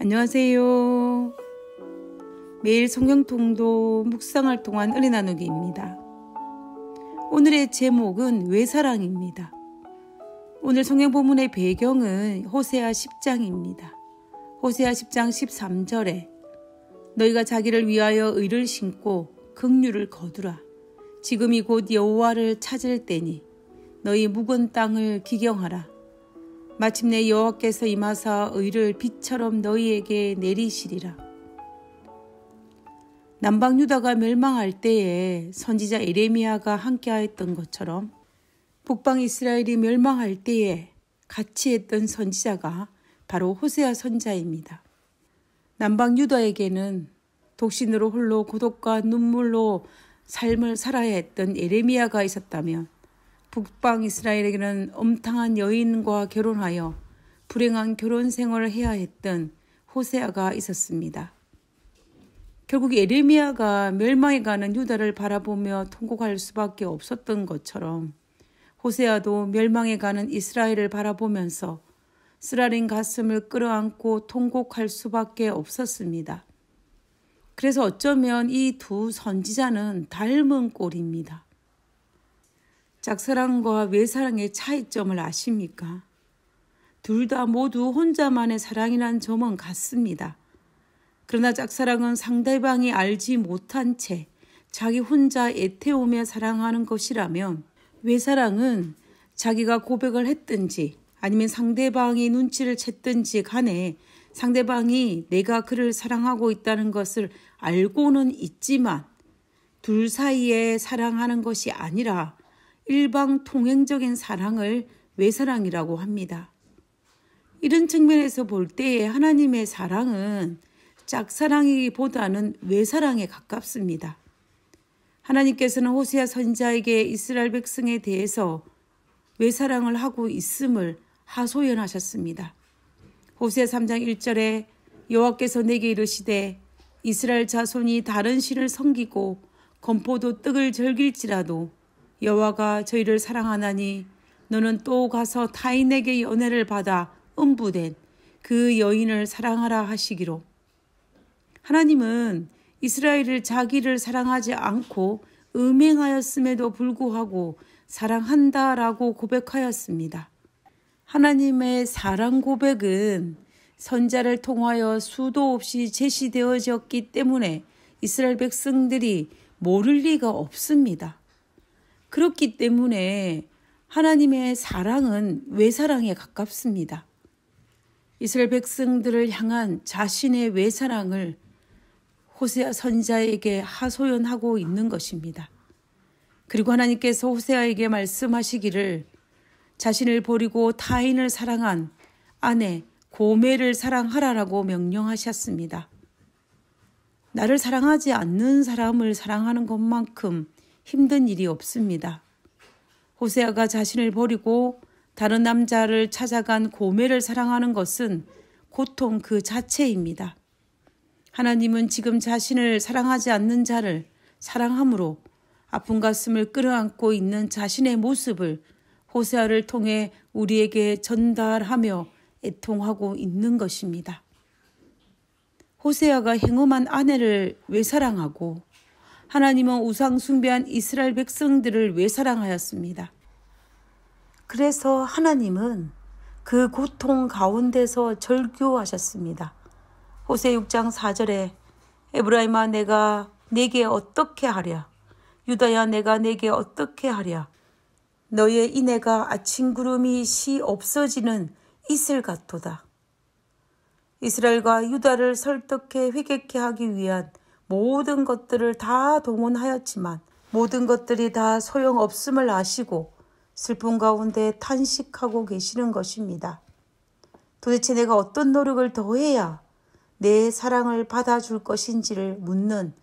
안녕하세요. 매일 성경통도 묵상을 통한 은혜 나누기입니다. 오늘의 제목은 외 사랑입니다. 오늘 성경 본문의 배경은 호세아 10장입니다. 호세아 10장 13절에 너희가 자기를 위하여 의를 신고 극류를 거두라. 지금이 곧 여호와를 찾을 때니 너희 묵은 땅을 기경하라. 마침내 여호와께서 임하사 의를 빛처럼 너희에게 내리시리라. 남방 유다가 멸망할 때에 선지자 에레미야가 함께하였던 것처럼 북방 이스라엘이 멸망할 때에 같이 했던 선지자가 바로 호세아 선자입니다. 남방 유다에게는 독신으로 홀로 고독과 눈물로 삶을 살아야 했던 에레미야가 있었다면 북방 이스라엘에게는 엄탕한 여인과 결혼하여 불행한 결혼 생활을 해야 했던 호세아가 있었습니다. 결국 에레미아가멸망에 가는 유다를 바라보며 통곡할 수밖에 없었던 것처럼 호세아도 멸망에 가는 이스라엘을 바라보면서 쓰라린 가슴을 끌어안고 통곡할 수밖에 없었습니다. 그래서 어쩌면 이 두 선지자는 닮은 꼴입니다. 짝사랑과 외사랑의 차이점을 아십니까? 둘 다 모두 혼자만의 사랑이란 점은 같습니다. 그러나 짝사랑은 상대방이 알지 못한 채 자기 혼자 애태우며 사랑하는 것이라면 외사랑은 자기가 고백을 했든지 아니면 상대방이 눈치를 챘든지 간에 상대방이 내가 그를 사랑하고 있다는 것을 알고는 있지만 둘 사이에 사랑하는 것이 아니라 일방 통행적인 사랑을 외사랑이라고 합니다. 이런 측면에서 볼 때 하나님의 사랑은 짝사랑이기보다는 외사랑에 가깝습니다. 하나님께서는 호세아 선자에게 이스라엘 백성에 대해서 외사랑을 하고 있음을 하소연하셨습니다. 호세아 3장 1절에 여호와께서 내게 이르시되 이스라엘 자손이 다른 신을 섬기고 건포도 떡을 즐길지라도 여호와가 저희를 사랑하나니 너는 또 가서 타인에게 연애를 받아 음부된 그 여인을 사랑하라 하시기로 하나님은 이스라엘을 자기를 사랑하지 않고 음행하였음에도 불구하고 사랑한다라고 고백하였습니다. 하나님의 사랑 고백은 선자를 통하여 수도 없이 제시되어졌기 때문에 이스라엘 백성들이 모를 리가 없습니다. 그렇기 때문에 하나님의 사랑은 외사랑에 가깝습니다. 이스라엘 백성들을 향한 자신의 외사랑을 호세아 선자에게 하소연하고 있는 것입니다. 그리고 하나님께서 호세아에게 말씀하시기를 자신을 버리고 타인을 사랑한 아내 고매를 사랑하라라고 명령하셨습니다. 나를 사랑하지 않는 사람을 사랑하는 것만큼 힘든 일이 없습니다. 호세아가 자신을 버리고 다른 남자를 찾아간 고매를 사랑하는 것은 고통 그 자체입니다. 하나님은 지금 자신을 사랑하지 않는 자를 사랑함으로 아픈 가슴을 끌어안고 있는 자신의 모습을 호세아를 통해 우리에게 전달하며 애통하고 있는 것입니다. 호세아가 행엄한 아내를 왜 사랑하고 하나님은 우상 숭배한 이스라엘 백성들을 왜 사랑하였습니다. 그래서 하나님은 그 고통 가운데서 절규하셨습니다. 호세 6장 4절에 에브라임아 내가 내게 어떻게 하랴 유다야 내가 내게 어떻게 하랴 너의 이내가 아침 구름이 시 없어지는 이슬 같도다. 이스라엘과 유다를 설득해 회개케 하기 위한 모든 것들을 다 동원하였지만 모든 것들이 다 소용없음을 아시고 슬픔 가운데 탄식하고 계시는 것입니다. 도대체 내가 어떤 노력을 더해야 내 사랑을 받아줄 것인지를 묻는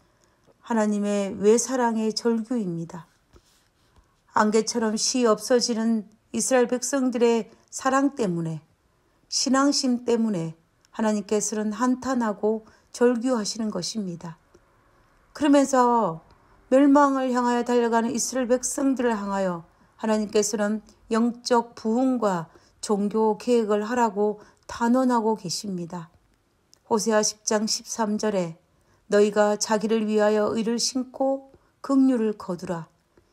하나님의 외사랑의 절규입니다. 안개처럼 쉬 없어지는 이스라엘 백성들의 사랑 때문에 신앙심 때문에 하나님께서는 한탄하고 절규하시는 것입니다. 그러면서 멸망을 향하여 달려가는 이스라엘 백성들을 향하여 하나님께서는 영적 부흥과 종교 계획을 하라고 단언하고 계십니다. 호세아 10장 13절에 너희가 자기를 위하여 의를 심고 긍휼을 거두라.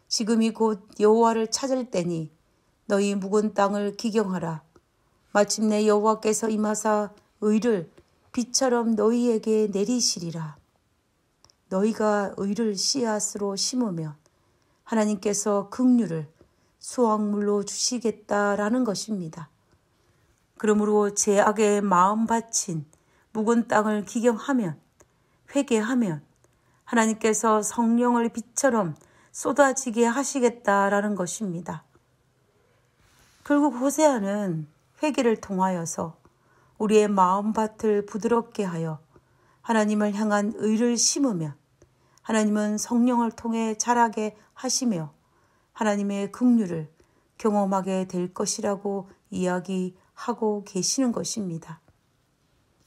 지금이 곧 여호와를 찾을 때니 너희 묵은 땅을 기경하라. 마침내 여호와께서 임하사 의를 빛처럼 너희에게 내리시리라. 너희가 의를 씨앗으로 심으면 하나님께서 극류를 수확물로 주시겠다라는 것입니다. 그러므로 제악에 마음 바친 묵은 땅을 기경하면 회개하면 하나님께서 성령을 빛처럼 쏟아지게 하시겠다라는 것입니다. 결국 호세아는 회개를 통하여서 우리의 마음밭을 부드럽게 하여 하나님을 향한 의를 심으면 하나님은 성령을 통해 자라게 하시며 하나님의 긍휼을 경험하게 될 것이라고 이야기하고 계시는 것입니다.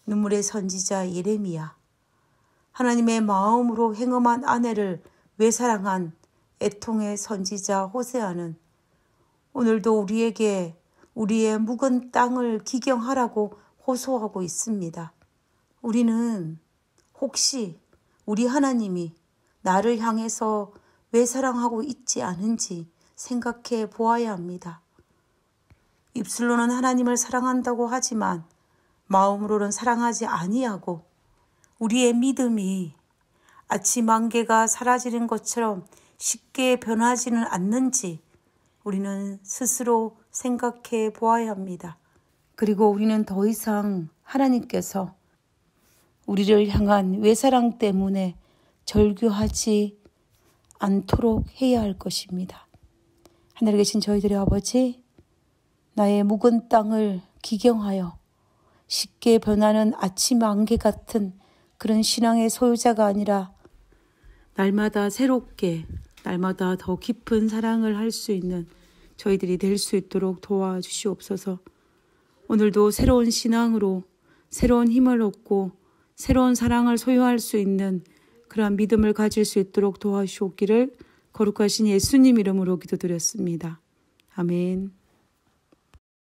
눈물의 선지자 예레미야 하나님의 마음으로 행엄한 아내를 외사랑한 애통의 선지자 호세아는 오늘도 우리에게 우리의 묵은 땅을 기경하라고 호소하고 있습니다. 우리는 혹시 우리 하나님이 나를 향해서 왜 사랑하고 있지 않은지 생각해 보아야 합니다. 입술로는 하나님을 사랑한다고 하지만 마음으로는 사랑하지 아니하고 우리의 믿음이 아침 안개가 사라지는 것처럼 쉽게 변하지는 않는지 우리는 스스로 생각해 보아야 합니다. 그리고 우리는 더 이상 하나님께서 우리를 향한 외사랑 때문에 절규하지 않도록 해야 할 것입니다. 하늘에 계신 저희들의 아버지, 나의 묵은 땅을 기경하여 쉽게 변하는 아침 안개 같은 그런 신앙의 소유자가 아니라 날마다 새롭게, 날마다 더 깊은 사랑을 할 수 있는 저희들이 될 수 있도록 도와주시옵소서. 오늘도 새로운 신앙으로 새로운 힘을 얻고 새로운 사랑을 소유할 수 있는 그러한 믿음을 가질 수 있도록 도와주옵기를 거룩하신 예수님 이름으로 기도드렸습니다. 아멘.